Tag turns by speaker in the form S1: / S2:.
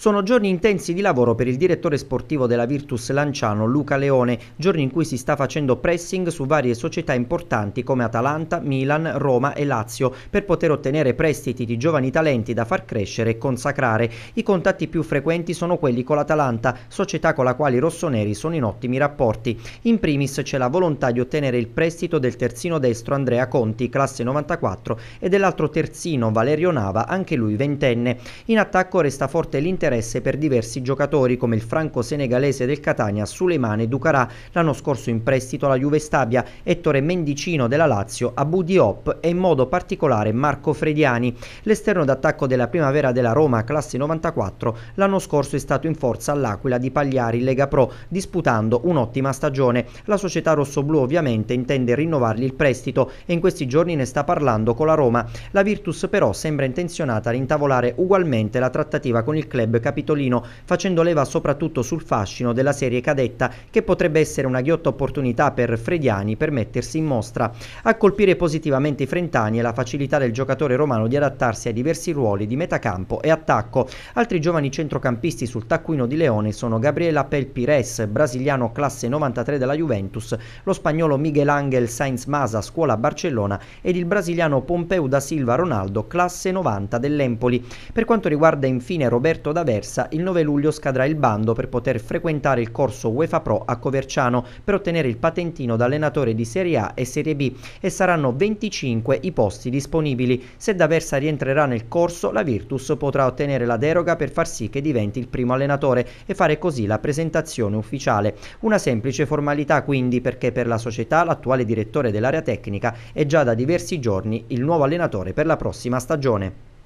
S1: Sono giorni intensi di lavoro per il direttore sportivo della Virtus Lanciano, Luca Leone, giorni in cui si sta facendo pressing su varie società importanti come Atalanta, Milan, Roma e Lazio per poter ottenere prestiti di giovani talenti da far crescere e consacrare. I contatti più frequenti sono quelli con l'Atalanta, società con la quale i rossoneri sono in ottimi rapporti. In primis c'è la volontà di ottenere il prestito del terzino destro Andrea Conti, classe 94, e dell'altro terzino Valerio Nava, anche lui ventenne. In attacco resta forte l'interesse interesse per diversi giocatori come il franco-senegalese del Catania Suleimane Ducarà, l'anno scorso in prestito alla Juve Stabia, Ettore Mendicino della Lazio, Abu Diop e in modo particolare Marco Frediani. L'esterno d'attacco della primavera della Roma, classe 94, l'anno scorso è stato in forza all'Aquila di Pagliari Lega Pro, disputando un'ottima stagione. La società rossoblù ovviamente intende rinnovargli il prestito e in questi giorni ne sta parlando con la Roma. La Virtus però sembra intenzionata a rintavolare ugualmente la trattativa con il club capitolino facendo leva soprattutto sul fascino della serie cadetta che potrebbe essere una ghiotta opportunità per Frediani per mettersi in mostra. A colpire positivamente i frentani è la facilità del giocatore romano di adattarsi ai diversi ruoli di metacampo e attacco. Altri giovani centrocampisti sul taccuino di Leone sono Gabriela Pelpires, brasiliano classe 93 della Juventus, lo spagnolo Miguel Angel Sainz Masa, scuola Barcellona, ed il brasiliano Pompeu da Silva Ronaldo, classe 90 dell'Empoli. Per quanto riguarda infine Roberto Davide, Traversa, il 9 luglio scadrà il bando per poter frequentare il corso UEFA Pro a Coverciano per ottenere il patentino da allenatore di Serie A e Serie B e saranno 25 i posti disponibili. Se D'Aversa rientrerà nel corso, la Virtus potrà ottenere la deroga per far sì che diventi il primo allenatore e fare così la presentazione ufficiale. Una semplice formalità quindi perché per la società l'attuale direttore dell'area tecnica è già da diversi giorni il nuovo allenatore per la prossima stagione.